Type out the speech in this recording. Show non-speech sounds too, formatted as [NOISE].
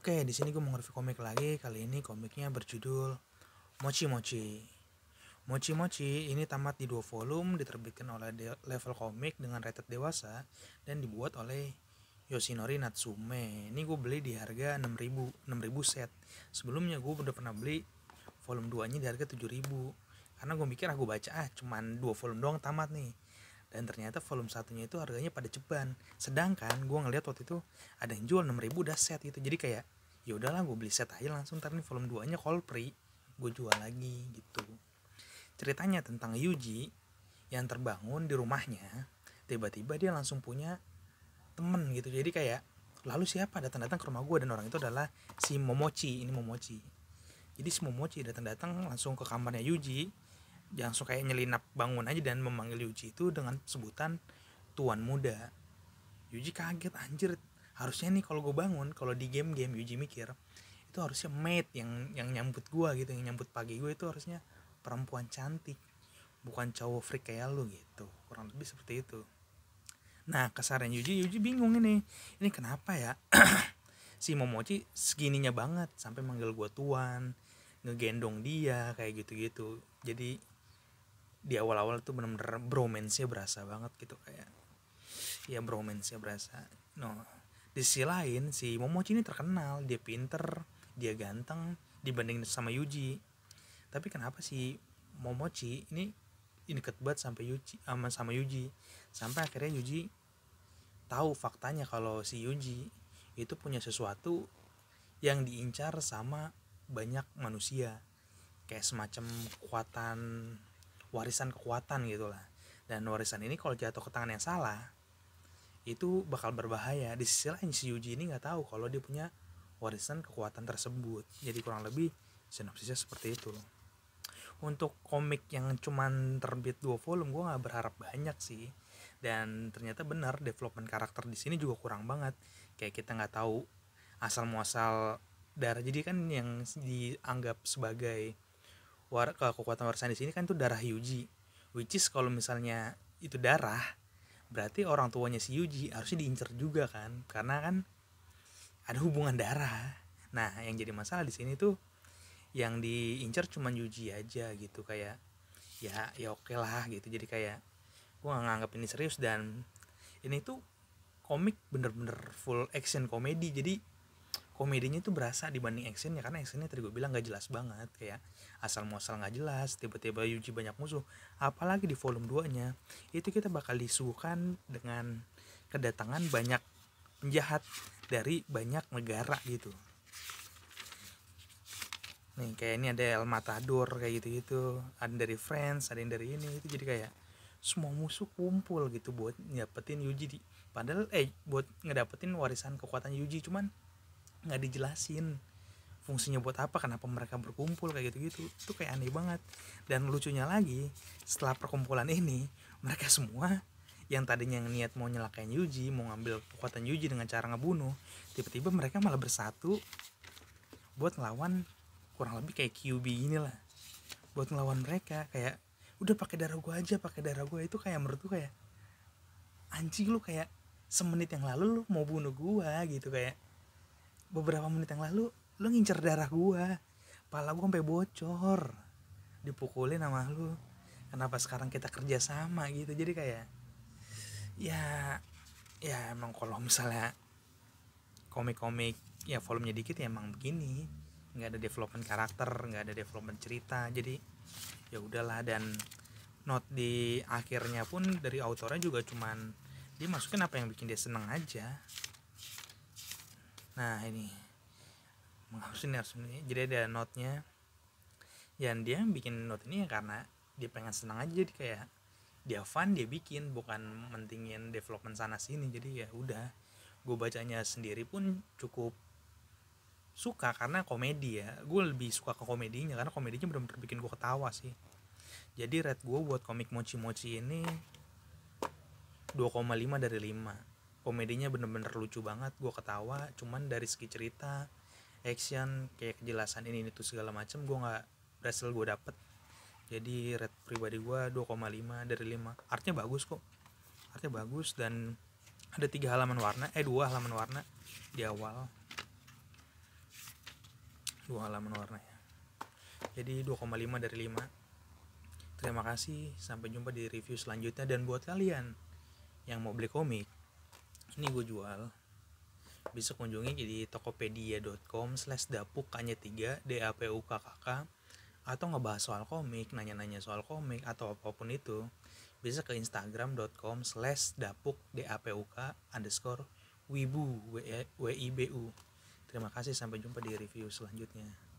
Oke, di sini gue mau nge-review komik lagi. Kali ini komiknya berjudul Mochi Mochi. Mochi Mochi ini tamat di dua volume, diterbitkan oleh de- level komik dengan rated dewasa dan dibuat oleh Yoshinori Natsume. Ini gue beli di harga 6000 6000 set. Sebelumnya gue udah pernah beli volume 2-nya di harga 7000 karena gue mikir aku ah, baca ah cuman dua volume doang tamat nih dan ternyata volume satunya itu harganya pada ceban sedangkan gue ngeliat waktu itu ada yang jual 6000 udah set gitu jadi kayak ya udahlah gue beli set aja langsung ntar nih volume 2 nya call pre gue jual lagi gitu ceritanya tentang Yuji yang terbangun di rumahnya tiba-tiba dia langsung punya temen gitu jadi kayak lalu siapa datang-datang ke rumah gue dan orang itu adalah si Momochi ini Momochi jadi si Momochi datang-datang langsung ke kamarnya Yuji yang kayak nyelinap bangun aja dan memanggil Yuji itu dengan sebutan tuan muda Yuji kaget anjir harusnya nih kalau gue bangun kalau di game-game Yuji mikir itu harusnya mate yang yang nyambut gue gitu yang nyambut pagi gue itu harusnya perempuan cantik bukan cowok freak kayak lu gitu kurang lebih seperti itu nah kesarian Yuji Yuji bingung ini ini kenapa ya [CLEARS THROAT] si Momochi segininya banget sampai manggil gue tuan ngegendong dia kayak gitu-gitu jadi di awal-awal tuh bener-bener bromance-nya berasa banget gitu kayak ya bromance-nya berasa no di sisi lain si Momochi ini terkenal dia pinter dia ganteng dibanding sama Yuji tapi kenapa si Momochi ini ini banget sampai Yuji sama sama Yuji sampai akhirnya Yuji tahu faktanya kalau si Yuji itu punya sesuatu yang diincar sama banyak manusia kayak semacam kekuatan warisan kekuatan gitu lah dan warisan ini kalau jatuh ke tangan yang salah itu bakal berbahaya di sisi lain si Yuji ini nggak tahu kalau dia punya warisan kekuatan tersebut jadi kurang lebih sinopsisnya seperti itu untuk komik yang cuman terbit dua volume gue nggak berharap banyak sih dan ternyata benar development karakter di sini juga kurang banget kayak kita nggak tahu asal muasal darah jadi kan yang dianggap sebagai war kekuatan warisan di sini kan itu darah Yuji which is kalau misalnya itu darah berarti orang tuanya si Yuji harusnya diincer juga kan karena kan ada hubungan darah nah yang jadi masalah di sini tuh yang diincer cuma Yuji aja gitu kayak ya ya oke okay lah gitu jadi kayak gue gak nganggap ini serius dan ini tuh komik bener-bener full action komedi jadi komedinya itu berasa dibanding actionnya karena actionnya tadi gue bilang gak jelas banget kayak asal muasal gak jelas tiba-tiba Yuji banyak musuh apalagi di volume 2 nya itu kita bakal disuguhkan dengan kedatangan banyak penjahat dari banyak negara gitu nih kayak ini ada El Matador kayak gitu-gitu ada dari france ada yang dari ini itu jadi kayak semua musuh kumpul gitu buat ngedapetin Yuji di padahal eh buat ngedapetin warisan kekuatan Yuji cuman nggak dijelasin fungsinya buat apa kenapa mereka berkumpul kayak gitu-gitu itu kayak aneh banget dan lucunya lagi setelah perkumpulan ini mereka semua yang tadinya niat mau nyelakain Yuji mau ngambil kekuatan Yuji dengan cara ngebunuh tiba-tiba mereka malah bersatu buat ngelawan kurang lebih kayak QB inilah buat ngelawan mereka kayak udah pakai darah gua aja pakai darah gua itu kayak menurut gue kayak anjing lu kayak semenit yang lalu lu mau bunuh gua gitu kayak beberapa menit yang lalu lu ngincer darah gua pala gua sampai bocor dipukulin sama lu kenapa sekarang kita kerja sama gitu jadi kayak ya ya emang kalau misalnya komik-komik ya volumenya dikit ya emang begini nggak ada development karakter nggak ada development cerita jadi ya udahlah dan not di akhirnya pun dari autornya juga cuman dia masukin apa yang bikin dia seneng aja nah ini harus ini harus ini jadi ada notnya yang dia bikin note ini ya karena dia pengen senang aja jadi kayak dia fun dia bikin bukan mentingin development sana sini jadi ya udah gue bacanya sendiri pun cukup suka karena komedi ya gue lebih suka ke komedinya karena komedinya benar-benar bikin gue ketawa sih jadi red gue buat komik mochi mochi ini 2,5 dari 5 komedinya bener-bener lucu banget gue ketawa cuman dari segi cerita action kayak kejelasan ini itu segala macem gue nggak berhasil gue dapet jadi red pribadi gue 2,5 dari 5 artnya bagus kok artnya bagus dan ada tiga halaman warna eh dua halaman warna di awal dua halaman warna ya jadi 2,5 dari 5 terima kasih sampai jumpa di review selanjutnya dan buat kalian yang mau beli komik ini gue jual bisa kunjungi jadi tokopedia.com slash dapuk kanya 3 DAPUKKK atau ngebahas soal komik, nanya-nanya soal komik atau apapun itu bisa ke instagram.com slash dapuk k underscore wibu W-I-B-U e, terima kasih sampai jumpa di review selanjutnya